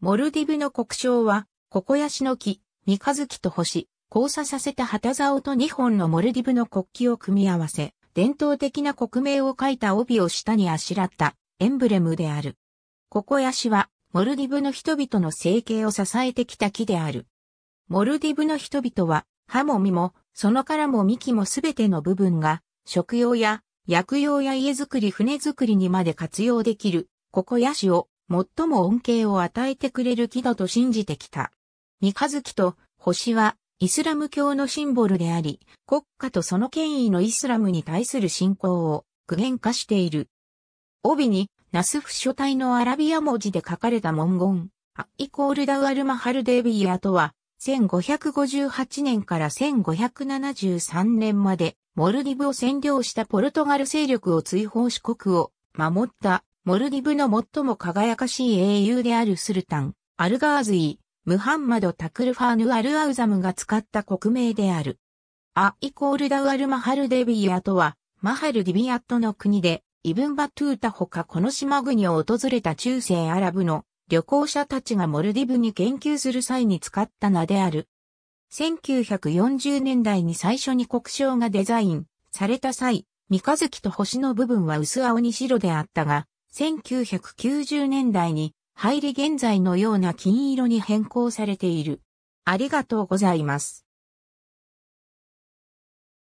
モルディブの国章は、ココヤシの木、三日月と星、交差させた旗竿と2本のモルディブの国旗を組み合わせ、伝統的な国名を書いた帯を下にあしらったエンブレムである。ココヤシは、モルディブの人々の生計を支えてきた木である。モルディブの人々は、葉も実も、その殻も幹もすべての部分が、食用や、薬用や家づくり船づくりにまで活用できる、ココヤシを最も恩恵を与えてくれる木だと信じてきた。三日月と星はイスラム教のシンボルであり、国家とその権威のイスラムに対する信仰を具現化している。帯にナスフ書体のアラビア文字で書かれた文言、アイコールダウアルマハルデビアとは、1558年から1573年まで、モルディブを占領したポルトガル勢力を追放し国を守ったモルディブの最も輝かしい英雄であるスルタン、アルガーズイ、ムハンマド・タクルファーヌ・アルアウザムが使った国名である。ア・イコールダウアル・マハル・デビアとは、マハル・ディビアットの国で、イブンバトゥータほかこの島国を訪れた中世アラブの旅行者たちがモルディブに研究する際に使った名である。1940年代に最初に国章がデザインされた際、三日月と星の部分は薄青に白であったが、1990年代に入り現在のような金色に変更されている。ありがとうございます。